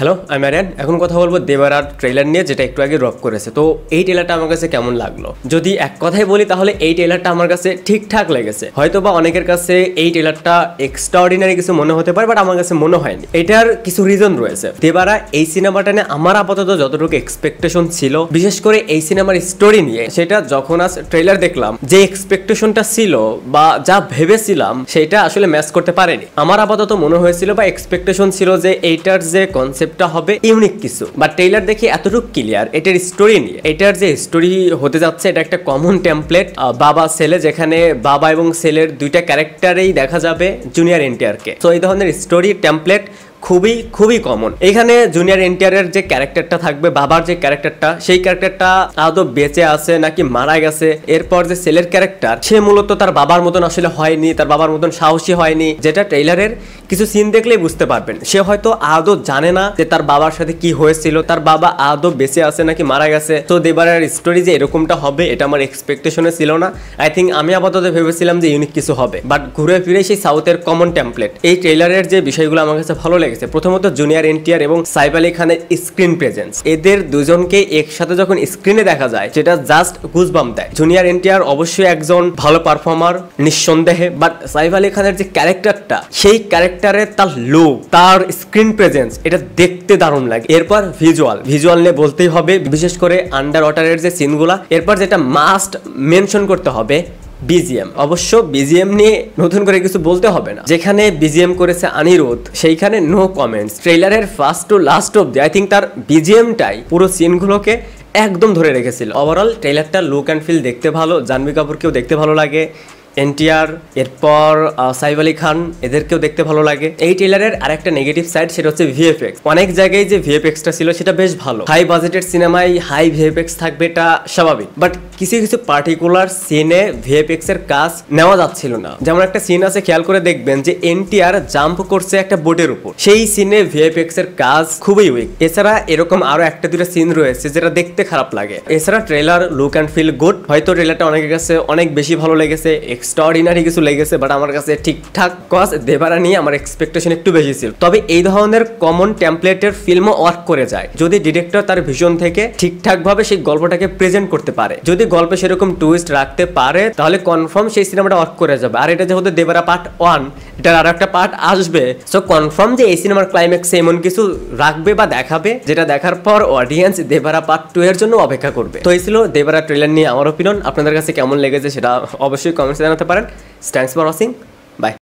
hello আমি ম্যারিয়ান এখন কথা বলবো দেবার ট্রেলার নিয়ে যেটা একটু আগে ড্রপ করেছে তো এই ট্রেলারটা আমার কাছে কেমন লাগলো যদি এক কথাই বলি তাহলে এই ট্রেলারটা আমার কাছে ঠিকঠাক লেগেছে হয়তো বা অনেকের কাছে এই ট্রেলারটা এক্সট্রাঅর্ডিনারি কিছু মনে হতে পারে বাট আমার কাছে মনে হয়নি এটার কিছু রিজন রয়েছে দেবারা এই সিনেমাটা নিয়ে আমার আপাতত যতটুকু এক্সপেকটেশন ছিল বিশেষ করে এই সিনেমার স্টোরি নিয়ে সেটা যখন আজ ট্রেলার দেখলাম যে এক্সপেকটেশনটা ছিল বা যা ভেবেছিলাম সেটা আসলে ম্যাচ করতে পারেনি আমার আপাতত মনে হয়েছিল বা এক্সপেকটেশন ছিল যে এইটার যে কনসেপ্ট কনসেপ্টটা হবে ইউনিক কিছু বা ট্রেইলার দেখি এতটুকু ক্লিয়ার এটার স্টোরি নিয়ে এটার যে স্টোরি হতে যাচ্ছে এটা একটা কমন টেমপ্লেট বাবা ছেলে যেখানে বাবা এবং ছেলের দুইটা ক্যারেক্টারেই দেখা যাবে জুনিয়র এনটিআরকে তো এই ধরনের স্টোরি টেমপ্লেট খুবই খুবই কমন এখানে জুনিয়র এর যে ক্যারেক্টারটা থাকবে বাবার যে ক্যারেক্টারটা সেই ক্যারেক্টারটা আদৌ বেঁচে আছে নাকি মারা গেছে এরপর যে ছেলের ক্যারেক্টার সে মূলত তার বাবার মতন আসলে হয়নি তার বাবার মতন সাহসী হয়নি যেটা ট্রেইলারের কিছু সিন দেখলেই বুঝতে পারবেন সে হয়তো আদৌ জানে না যে তার বাবার সাথে কি হয়েছিল তার বাবা আদৌ বেঁচে আছে নাকি মারা গেছে তো দেবারের স্টোরি যে এরকমটা হবে এটা আমার এক্সপেকটেশনে ছিল না আই থিঙ্ক আমি আপাতত ভেবেছিলাম যে ইউনিক কিছু হবে বাট ঘুরে ফিরে সেই সাউথের কমন ট্যাম্পলেট এই ট্রেলারের যে বিষয়গুলো আমার কাছে ভালো লেগেছে প্রথমত জুনিয়র এনটিআর এবং সাইব আলী খানের স্ক্রিন প্রেজেন্স এদের দুজনকে একসাথে যখন স্ক্রিনে দেখা যায় যেটা জাস্ট গুজবাম দেয় জুনিয়র এনটিআর অবশ্যই একজন ভালো পারফর্মার নিঃসন্দেহে বাট সাইফ আলী খানের যে ক্যারেক্টারটা সেই ক্যারেক্টার ক্যারেক্টারের তার লুক তার স্ক্রিন প্রেজেন্স এটা দেখতে দারুণ লাগে এরপর ভিজুয়াল ভিজুয়াল নিয়ে বলতেই হবে বিশেষ করে আন্ডার ওয়াটারের যে সিনগুলা এরপর যেটা মাস্ট মেনশন করতে হবে বিজিএম অবশ্য বিজিএম নিয়ে নতুন করে কিছু বলতে হবে না যেখানে বিজিএম করেছে আনিরোধ সেইখানে নো কমেন্টস ট্রেলারের first to last of the I think তার বিজিএমটাই পুরো সিনগুলোকে একদম ধরে রেখেছিল ওভারঅল ট্রেলারটা লুক অ্যান্ড ফিল দেখতে ভালো জাহ্নবী কাপুরকেও দেখতে ভালো লাগে এনটিআর এরপর সাইফ আলী খান এদেরকেও দেখতে ভালো লাগে এই ট্রেলারের আরেকটা নেগেটিভ সাইড সেটা হচ্ছে ভিএফএক্স অনেক জায়গায় যে ভিএফএক্সটা ছিল সেটা বেশ ভালো হাই বাজেটের সিনেমায় হাই ভিএফএক্স থাকবে এটা স্বাভাবিক বাট কিছু কিছু পার্টিকুলার সিনে ভিএফএক্স এর কাজ নেওয়া যাচ্ছিল না যেমন একটা সিন আছে খেয়াল করে দেখবেন যে এনটিআর জাম্প করছে একটা বোটের উপর সেই সিনে ভিএফএক্স এর কাজ খুবই উইক এছাড়া এরকম আরো একটা দুটো সিন রয়েছে যেটা দেখতে খারাপ লাগে এছাড়া trailer look and feel good হয়তো ট্রেলারটা অনেকের কাছে অনেক বেশি ভালো লেগেছে এক্সট্রাঅর্ডিনারি কিছু লেগেছে বাট আমার কাছে ঠিকঠাক কজ দেবারা নিয়ে আমার এক্সপেকটেশন একটু বেশি ছিল তবে এই ধরনের কমন ট্যাম্পলেটের ফিল্মও ওয়ার্ক করে যায় যদি ডিরেক্টর তার ভিশন থেকে ঠিকঠাকভাবে সেই গল্পটাকে প্রেজেন্ট করতে পারে যদি গল্পে সেরকম টুইস্ট রাখতে পারে তাহলে কনফার্ম সেই সিনেমাটা ওয়ার্ক করে যাবে আর এটা যেহেতু দেবারা পার্ট ওয়ান এটার আরো একটা পার্ট আসবে সো কনফার্ম যে এই সিনেমার ক্লাইম্যাক্স এমন কিছু রাখবে বা দেখাবে যেটা দেখার পর অডিয়েন্স দেবারা পার্ট টু এর জন্য অপেক্ষা করবে তো এই ছিল দেবারা ট্রেলার নিয়ে আমার অপিনিয়ন আপনাদের কাছে কেমন লেগেছে সেটা অবশ্যই কমেন্টস জানাতে পারেন থ্যাংকস ফর ওয়াচিং